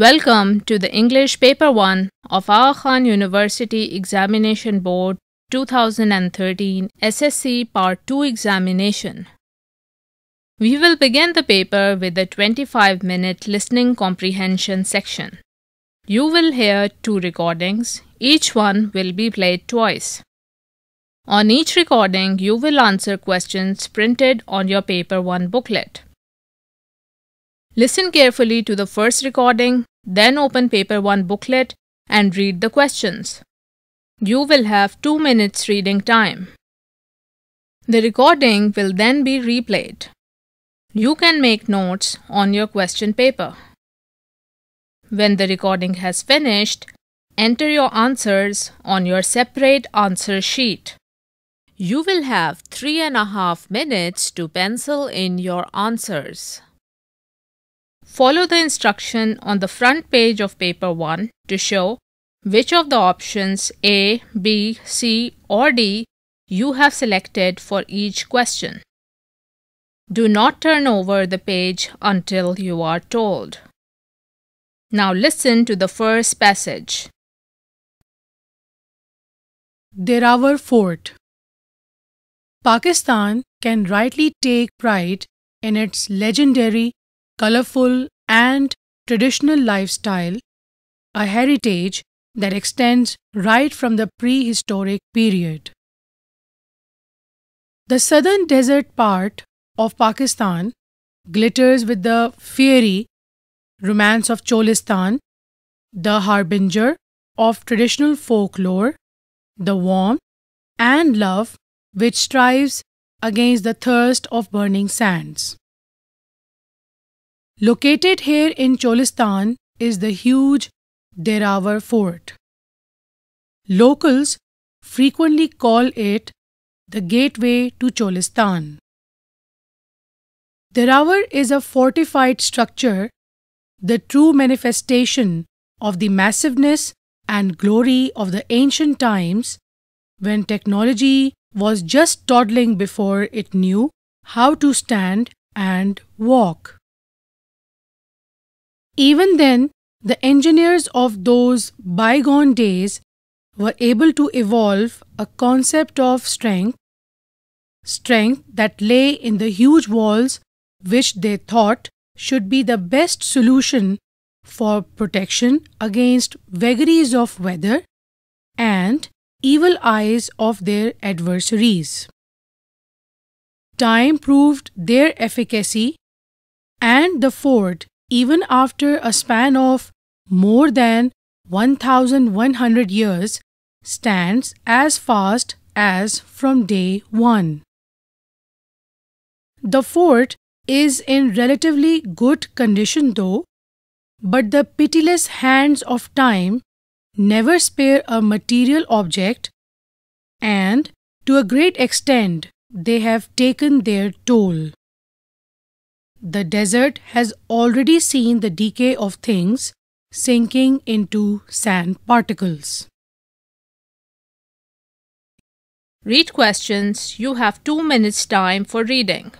Welcome to the English Paper 1 of Aga Khan University Examination Board 2013 SSC Part 2 examination. We will begin the paper with a 25 minute listening comprehension section. You will hear two recordings, each one will be played twice. On each recording, you will answer questions printed on your Paper 1 booklet. Listen carefully to the first recording then open paper 1 booklet and read the questions. You will have 2 minutes reading time. The recording will then be replayed. You can make notes on your question paper. When the recording has finished, enter your answers on your separate answer sheet. You will have three and a half minutes to pencil in your answers. Follow the instruction on the front page of paper 1 to show which of the options A, B, C or D you have selected for each question. Do not turn over the page until you are told. Now listen to the first passage. our Fort Pakistan can rightly take pride in its legendary colorful, and traditional lifestyle, a heritage that extends right from the prehistoric period. The southern desert part of Pakistan glitters with the fiery romance of Cholistan, the harbinger of traditional folklore, the warmth and love which strives against the thirst of burning sands. Located here in Cholistan is the huge Derawar fort. Locals frequently call it the gateway to Cholistan. Derawar is a fortified structure, the true manifestation of the massiveness and glory of the ancient times when technology was just toddling before it knew how to stand and walk. Even then, the engineers of those bygone days were able to evolve a concept of strength, strength that lay in the huge walls which they thought should be the best solution for protection against vagaries of weather and evil eyes of their adversaries. Time proved their efficacy, and the fort even after a span of more than 1100 years, stands as fast as from day one. The fort is in relatively good condition though, but the pitiless hands of time never spare a material object, and to a great extent they have taken their toll. The desert has already seen the decay of things sinking into sand particles. Read questions. You have two minutes time for reading.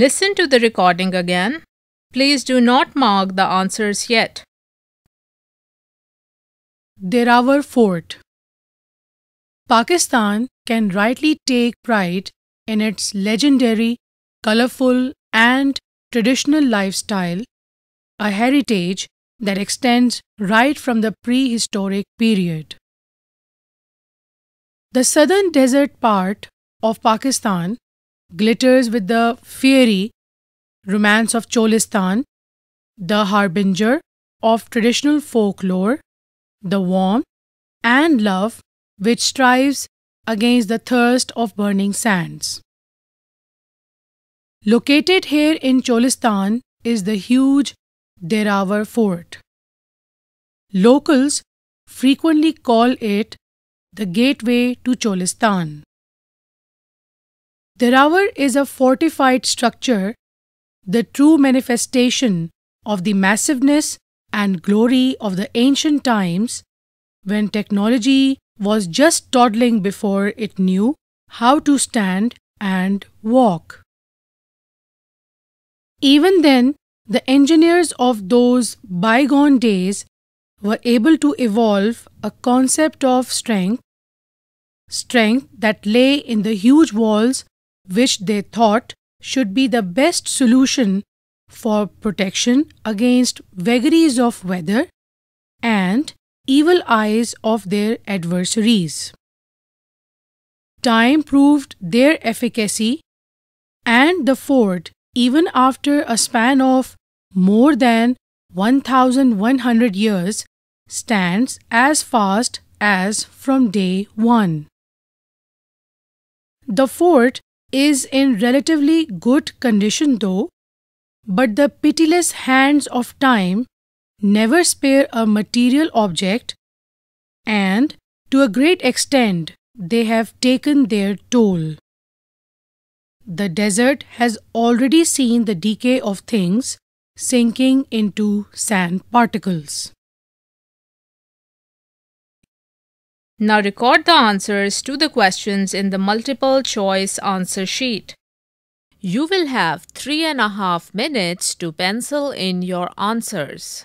Listen to the recording again. Please do not mark the answers yet. Derawar Fort Pakistan can rightly take pride in its legendary, colorful, and traditional lifestyle, a heritage that extends right from the prehistoric period. The southern desert part of Pakistan glitters with the fiery romance of Cholistan, the harbinger of traditional folklore, the warmth and love which strives against the thirst of burning sands. Located here in Cholistan is the huge Derawar Fort. Locals frequently call it the gateway to Cholistan. The Deravar is a fortified structure, the true manifestation of the massiveness and glory of the ancient times when technology was just toddling before it knew how to stand and walk. Even then, the engineers of those bygone days were able to evolve a concept of strength, strength that lay in the huge walls which they thought should be the best solution for protection against vagaries of weather and evil eyes of their adversaries. Time proved their efficacy, and the fort, even after a span of more than 1100 years, stands as fast as from day one. The fort is in relatively good condition though, but the pitiless hands of time never spare a material object, and to a great extent they have taken their toll. The desert has already seen the decay of things sinking into sand particles. Now record the answers to the questions in the multiple choice answer sheet. You will have three and a half minutes to pencil in your answers.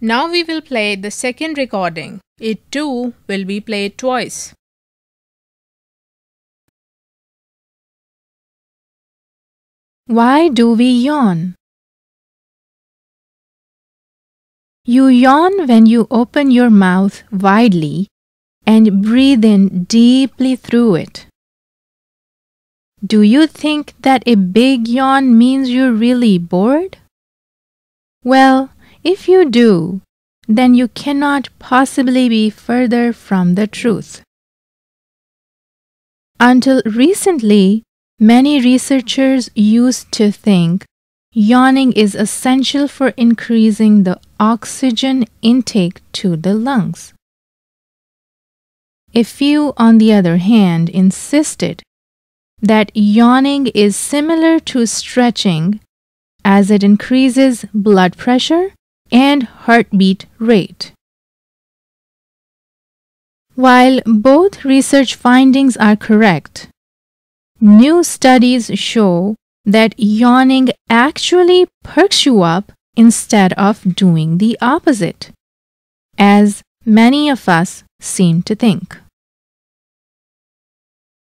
Now we will play the second recording. It too will be played twice. Why do we yawn? You yawn when you open your mouth widely and breathe in deeply through it. Do you think that a big yawn means you're really bored? Well, if you do, then you cannot possibly be further from the truth. Until recently, many researchers used to think yawning is essential for increasing the oxygen intake to the lungs. A few, on the other hand, insisted that yawning is similar to stretching as it increases blood pressure and heartbeat rate. While both research findings are correct, new studies show that yawning actually perks you up instead of doing the opposite, as many of us seem to think.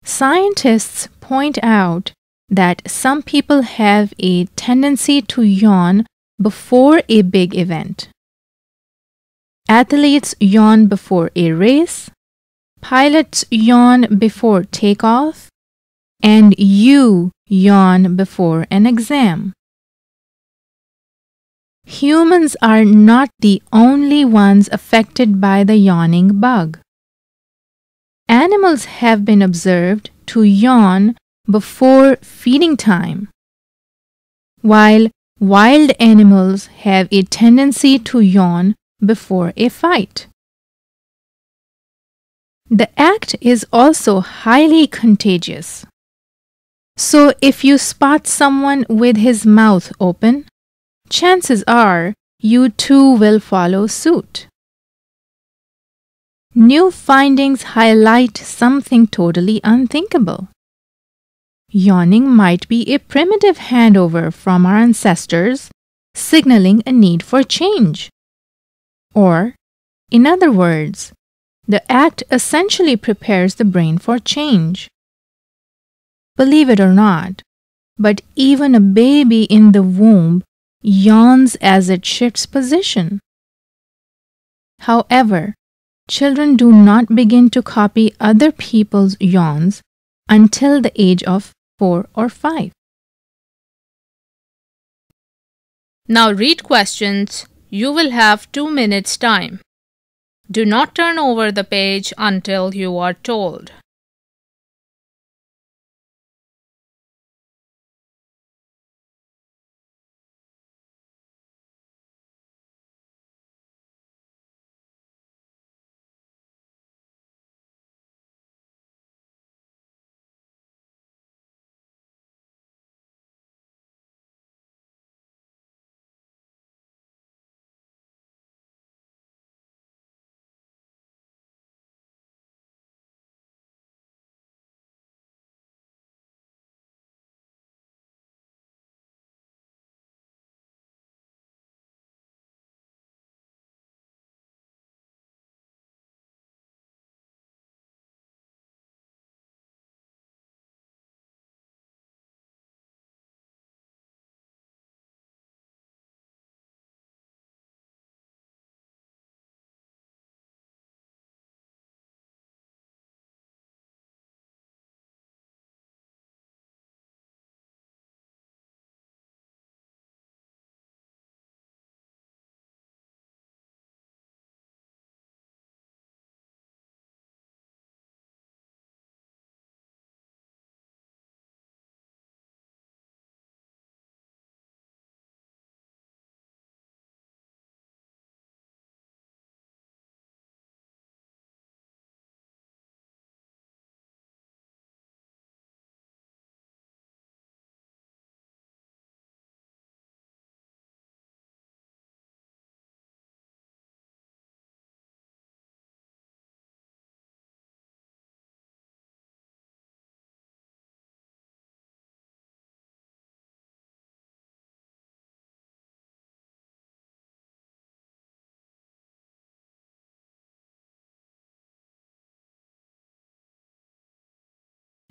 Scientists point out that some people have a tendency to yawn before a big event. Athletes yawn before a race. Pilots yawn before takeoff. And you yawn before an exam. Humans are not the only ones affected by the yawning bug. Animals have been observed to yawn before feeding time, while Wild animals have a tendency to yawn before a fight. The act is also highly contagious. So if you spot someone with his mouth open, chances are you too will follow suit. New findings highlight something totally unthinkable. Yawning might be a primitive handover from our ancestors, signaling a need for change. Or, in other words, the act essentially prepares the brain for change. Believe it or not, but even a baby in the womb yawns as it shifts position. However, children do not begin to copy other people's yawns until the age of 4, or 5. Now read questions. You will have 2 minutes time. Do not turn over the page until you are told.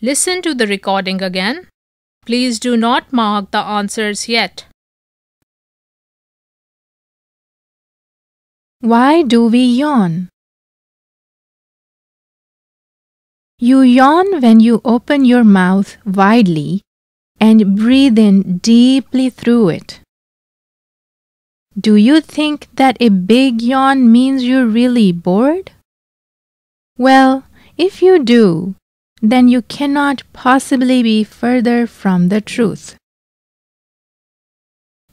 Listen to the recording again. Please do not mark the answers yet. Why do we yawn? You yawn when you open your mouth widely and breathe in deeply through it. Do you think that a big yawn means you're really bored? Well, if you do, then you cannot possibly be further from the truth.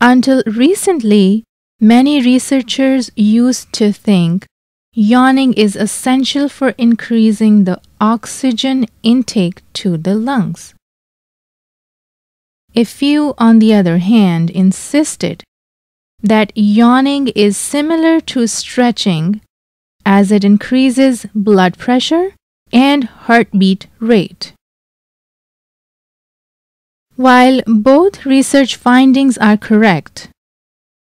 Until recently, many researchers used to think yawning is essential for increasing the oxygen intake to the lungs. A few, on the other hand, insisted that yawning is similar to stretching as it increases blood pressure and heartbeat rate. While both research findings are correct,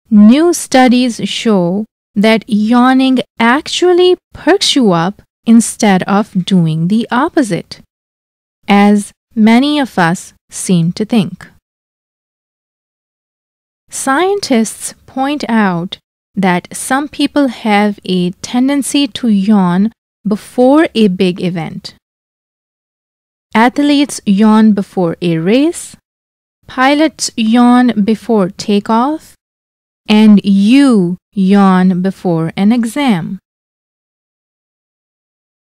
new studies show that yawning actually perks you up instead of doing the opposite, as many of us seem to think. Scientists point out that some people have a tendency to yawn before a big event. Athletes yawn before a race. Pilots yawn before takeoff. And you yawn before an exam.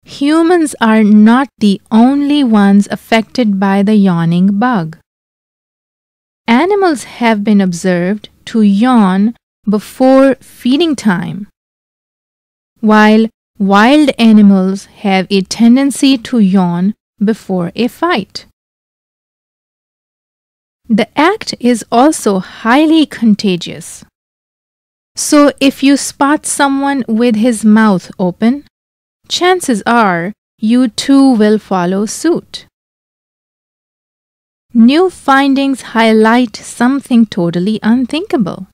Humans are not the only ones affected by the yawning bug. Animals have been observed to yawn before feeding time, while Wild animals have a tendency to yawn before a fight. The act is also highly contagious. So if you spot someone with his mouth open, chances are you too will follow suit. New findings highlight something totally unthinkable.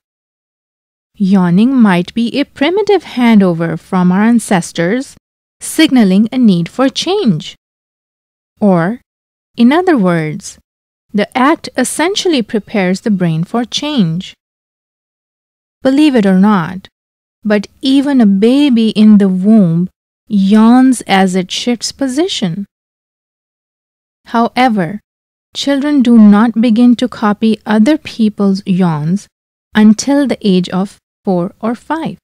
Yawning might be a primitive handover from our ancestors, signaling a need for change. Or, in other words, the act essentially prepares the brain for change. Believe it or not, but even a baby in the womb yawns as it shifts position. However, children do not begin to copy other people's yawns until the age of 4 or 5.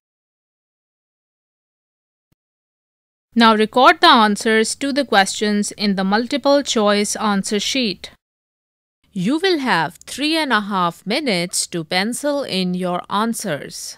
Now record the answers to the questions in the multiple choice answer sheet. You will have three and a half minutes to pencil in your answers.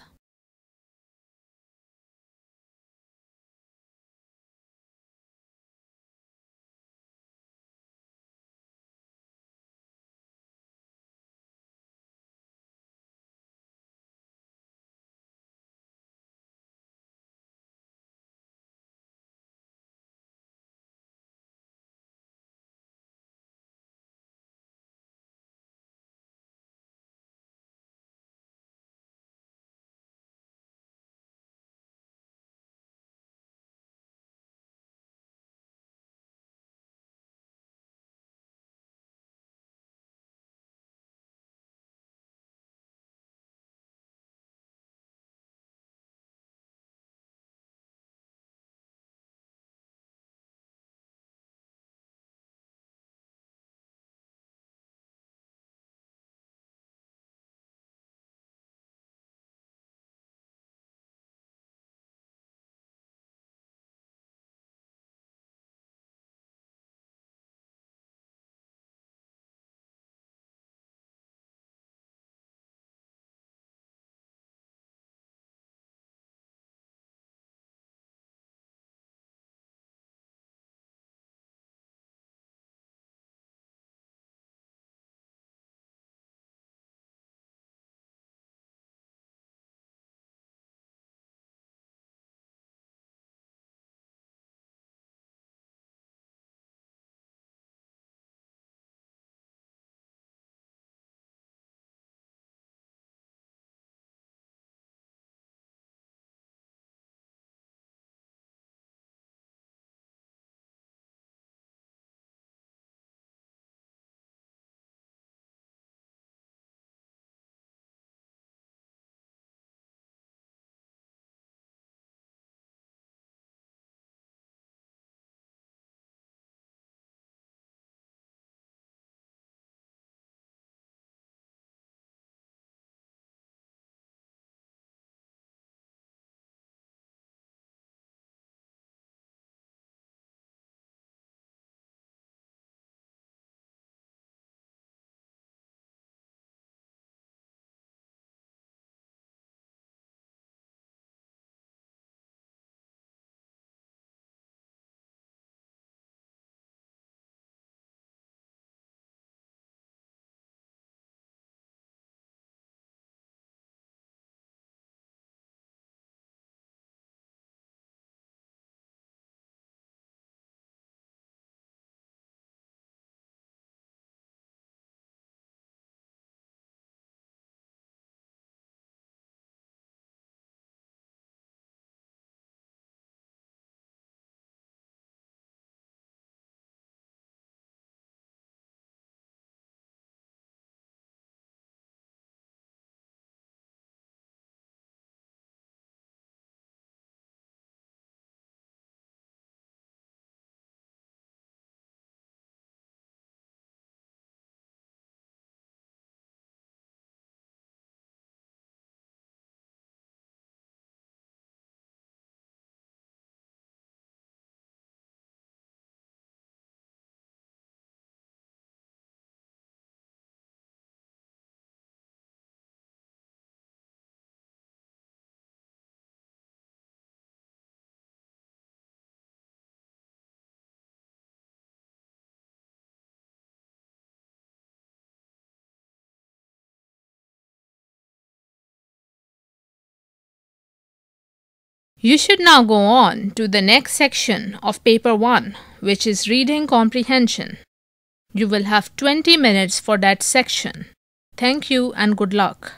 You should now go on to the next section of paper 1 which is reading comprehension. You will have 20 minutes for that section. Thank you and good luck.